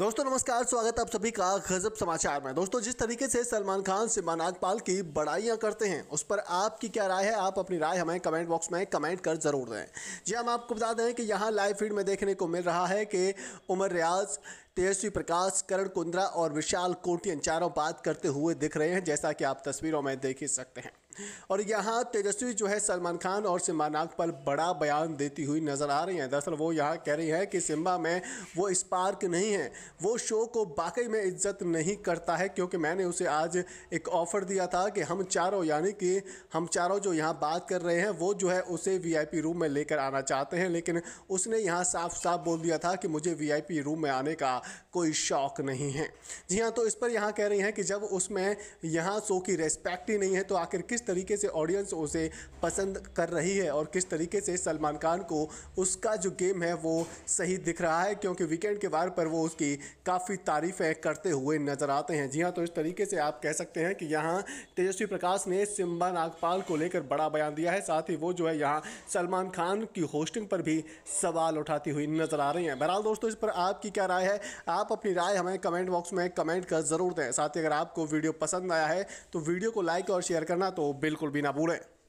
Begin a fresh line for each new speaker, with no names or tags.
दोस्तों नमस्कार स्वागत है आप सभी का गजब समाचार में दोस्तों जिस तरीके से सलमान खान सिमान नागपाल की बड़ाइयाँ करते हैं उस पर आपकी क्या राय है आप अपनी राय हमें कमेंट बॉक्स में कमेंट कर ज़रूर दें जी हाँ, हम आपको बता दें कि यहाँ लाइव फीड में देखने को मिल रहा है कि उमर रियाज तेजस्वी प्रकाश करण कुंद्रा और विशाल कोटियन चारों बात करते हुए दिख रहे हैं जैसा कि आप तस्वीरों में देख ही सकते हैं और यहाँ तेजस्वी जो है सलमान खान और सिम्बा नाग पर बड़ा बयान देती हुई नज़र आ रही हैं दरअसल वो यहाँ कह रही है कि सिम्बा में वो स्पार्क नहीं है वो शो को वाकई में इज्जत नहीं करता है क्योंकि मैंने उसे आज एक ऑफ़र दिया था कि हम चारों यानी कि हम चारों जो यहाँ बात कर रहे हैं वो जो है उसे वी रूम में लेकर आना चाहते हैं लेकिन उसने यहाँ साफ साफ बोल दिया था कि मुझे वी रूम में आने का कोई शौक नहीं है जी हाँ तो इस पर यहाँ कह रही हैं कि जब उसमें यहाँ शो की रेस्पेक्ट ही नहीं है तो आखिर किस तरीके से ऑडियंस उसे पसंद कर रही है और किस तरीके से सलमान खान को उसका जो गेम है वो सही दिख रहा है क्योंकि वीकेंड के बार पर वो उसकी काफ़ी तारीफ़ें करते हुए नज़र आते हैं जी हाँ तो इस तरीके से आप कह सकते हैं कि यहाँ तेजस्वी प्रकाश ने सिम्बा नागपाल को लेकर बड़ा बयान दिया है साथ ही वो जो है यहाँ सलमान खान की होस्टिंग पर भी सवाल उठाती हुई नज़र आ रही हैं बहरहाल दोस्तों इस पर आपकी क्या राय है आप अपनी राय हमें कमेंट बॉक्स में कमेंट कर ज़रूर दें साथ ही अगर आपको वीडियो पसंद आया है तो वीडियो को लाइक और शेयर करना तो बिल्कुल भी ना भूलें